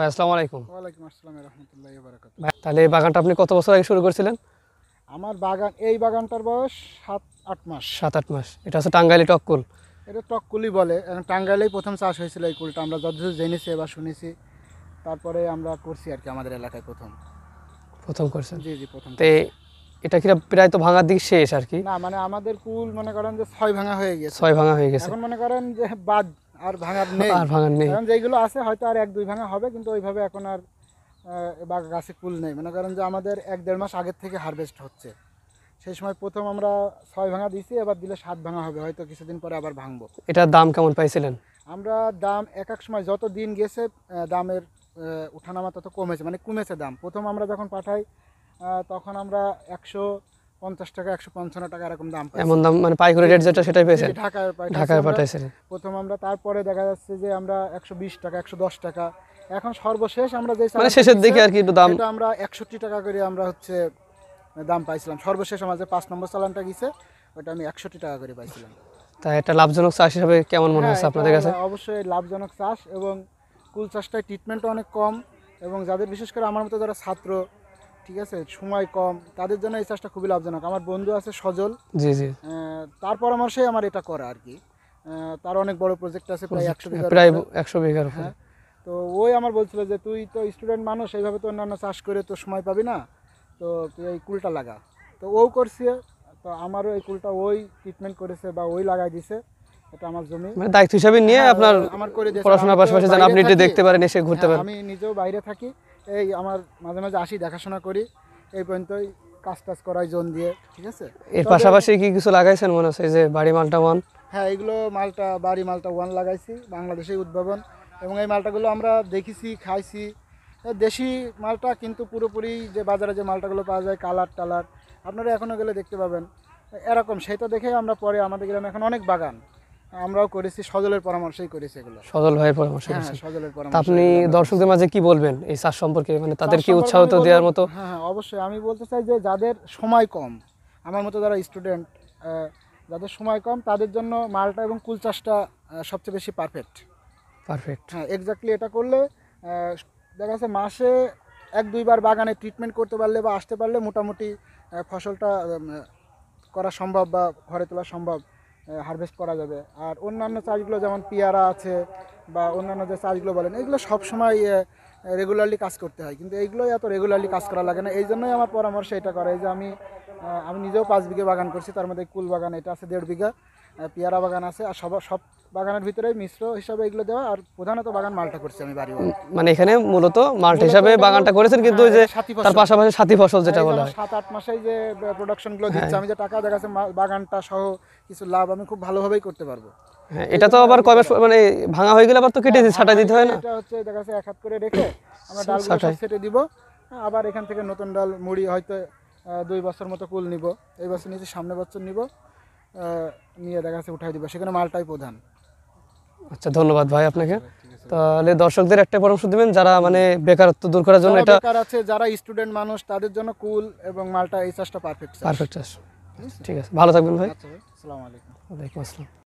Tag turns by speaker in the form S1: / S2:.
S1: ভাই আসসালামু আলাইকুম ওয়ালাইকুম আসসালাম রহমতুল্লাহ তাহলে এই বাগানটা আপনি কত বছর আগে শুরু করেছিলেন
S2: আমার বাগান এই বাগানটার বয়স সাত আট মাস
S1: সাত আট মাস এটা হচ্ছে টাঙ্গাইলি টককুল
S2: এটা টককুলই বলে টাঙ্গাইলেই প্রথম চাষ হয়েছিল এই কুলটা আমরা যতদূর জেনেছি এবার শুনেছি তারপরে আমরা করছি আর কি আমাদের এলাকায় প্রথম
S1: প্রথম করছেন জি জি প্রথম তো এটা কি প্রায় তো ভাঙার দিক শেষ আর কি
S2: না মানে আমাদের কুল মনে করেন যে ছয় ভাঙা হয়ে গেছে ছয় ভাঙা হয়ে গেছে এখন মনে করেন যে বাদ আর ভাঙার নেই আর ভাঙার নেই কারণ যেগুলো আছে হয়তো আর এক দুই ভাঙা হবে কিন্তু ওইভাবে এখন আর বা গাছে কুল নেই মনে করেন যে আমাদের এক দেড় মাস আগের থেকে হারভেস্ট হচ্ছে সেই সময় প্রথম আমরা ছয় ভাঙা দিয়েছি এবার দিলে সাত ভাঙা হবে হয়তো কিছুদিন পরে আবার ভাঙবো
S1: এটার দাম কেমন পাইছিলেন
S2: আমরা দাম এক এক সময় যত দিন গেছে দামের উঠানামা তত কমেছে মানে কমেছে দাম প্রথম আমরা যখন পাঠাই তখন আমরা একশো পঞ্চাশ টাকা একশো পঞ্চান্ন টাকা এরকম দাম এমন দাম মানে পাইকারি রেট যেটা সেটাই পেয়েছেন ঢাকায় ঢাকায় পাঠাইছেন প্রথম আমরা তারপরে দেখা যাচ্ছে যে আমরা একশো বিশ টাকা একশো দশ টাকা এখন সর্বশেষ আমরা যে মানে শেষের দিকে আর কি একটু দাম আমরা একষট্টি টাকা করে আমরা হচ্ছে দাম পাইছিলাম সর্বশেষ আমাদের পাঁচ নম্বর চালানটা গিয়েছে ওটা আমি একষট্টি টাকা করে পাইছিলাম
S1: তাই এটা লাভজনক চাষ হিসাবে কেমন মনে হ্যাঁ, হচ্ছে আপনাদের কাছে
S2: অবশ্যই লাভজনক চাষ এবং কুল চাষটায় ট্রিটমেন্টও অনেক কম এবং যাদের বিশেষ করে আমার মতো যারা ছাত্র ঠিক আছে সময় কম তাদের জন্য এই চাষটা খুবই লাভজনক আমার বন্ধু আছে সজল জি জি তার পরামর্শে আমার এটা করা আর কি তার অনেক বড় প্রজেক্ট আছে প্রায় একশো বিঘা প্রায়
S1: একশো বিঘার হ্যাঁ
S2: তো ওই আমার বলছিল যে তুই তো স্টুডেন্ট মানুষ এইভাবে তো অন্যান্য চাষ করে তো সময় পাবি না তো তুই এই কুলটা লাগা তো ও করছে তো আমারও এই কুলটা ওই ট্রিটমেন্ট করেছে বা ওই লাগাই দিছে এটা আমার জমি মানে দায়িত্ব হিসাবে নিয়ে হ্যাঁ, আপনার আমার করে পাশাপাশি যেন আপনি দেখতে পারেন এসে ঘুরতে হ্যাঁ, পারেন আমি নিজেও বাইরে থাকি এই আমার মাঝে মাঝে আসি দেখাশোনা করি এই পর্যন্তই কাজ টাজ করাই জোন দিয়ে ঠিক আছে এর পাশাপাশি
S1: কি কিছু লাগাইছেন মনে হচ্ছে যে বাড়ি মালটা ওয়ান
S2: হ্যাঁ এগুলো মালটা বাড়ি মালটা ওয়ান লাগাইছি বাংলাদেশে উদ্ভাবন এবং এই মালটাগুলো আমরা দেখেছি খাইছি দেশি মালটা কিন্তু পুরোপুরি যে বাজারে যে মালটাগুলো পাওয়া যায় কালার টালার আপনারা এখনও গেলে দেখতে পাবেন এরকম সেটা দেখে আমরা পরে আমাদের গ্রামে এখন অনেক বাগান আমরাও করেছি সজলের পরামর্শই করেছি এগুলো সজল ভাইয়ের পরামর্শ হ্যাঁ সজলের পরামর্শ আপনি দর্শকদের মাঝে
S1: কি বলবেন এই চাষ সম্পর্কে মানে তাদের কি উৎসাহ তো দেওয়ার মতো
S2: হ্যাঁ, হ্যাঁ অবশ্যই আমি বলতে চাই যে যাদের সময় কম আমার মতো যারা স্টুডেন্ট যাদের সময় কম তাদের জন্য মালটা এবং কুল চাষটা সবচেয়ে বেশি পারফেক্ট পারফেক্ট হ্যাঁ এক্স্যাক্টলি এটা করলে দেখা যাচ্ছে মাসে এক দুইবার বাগানে ট্রিটমেন্ট করতে পারলে বা আসতে পারলে মোটামুটি ফসলটা করা সম্ভব বা ঘরে তোলা সম্ভব হারভেস্ট করা যাবে আর অন্যান্য চাষগুলো যেমন পিয়ারা আছে বা অন্যান্য যে চাষগুলো বলেন এগুলো সবসময় রেগুলারলি কাজ করতে হয় কিন্তু এইগুলো এত রেগুলারলি কাজ করা লাগে না এই জন্যই আমার পরামর্শ এটা করে যে আমি আমি নিজেও পাঁচ বিঘে বাগান করছি তার মধ্যে কুল বাগান এটা আছে দেড় বিঘা পেয়ারা বাগান আছে আর সব সব বাগানের ভিতরে মিশ্র হিসাবে এগুলো দেওয়া আর প্রধানত বাগান মালটা করছি আমি বাড়ি মানে এখানে
S1: মূলত মালটা হিসাবে বাগানটা করেছেন কিন্তু ওই যে হ্যাঁ, তার পাশাপাশি সাথী ফসল যেটা বলা হয়
S2: সাত আট মাসে যে প্রোডাকশন গুলো দিচ্ছে হ্যাঁ। আমি যে টাকা দেখাচ্ছে বাগানটা সহ কিছু লাভ আমি খুব ভালোভাবেই করতে পারবো
S1: হ্যাঁ, এটা তো আবার কয় মাস মানে ভাঙা হয়ে গেলে আবার তো কেটে ছাটা দিতে হয় না এটা
S2: হচ্ছে দেখা এক হাত করে রেখে আমরা ডাল সব ছেটে দিব আবার এখান থেকে নতুন ডাল মুড়ি হয়তো দুই বছর মতো কুল নিব এই বছর নিচে সামনে বছর নিব নিয়ে দেখা যাচ্ছে উঠাই দিবে সেখানে মালটাই
S1: প্রধান আচ্ছা ধন্যবাদ ভাই আপনাকে তাহলে দর্শকদের একটা পরামর্শ দেবেন যারা মানে বেকারত্ব দূর করার জন্য এটা বেকার
S2: আছে যারা স্টুডেন্ট মানুষ তাদের জন্য কুল এবং মালটা এই চাষটা পারফেক্ট পারফেক্ট চাষ ঠিক আছে ভালো থাকবেন ভাই আচ্ছা আসসালামু আলাইকুম
S1: ওয়ালাইকুম আসসালাম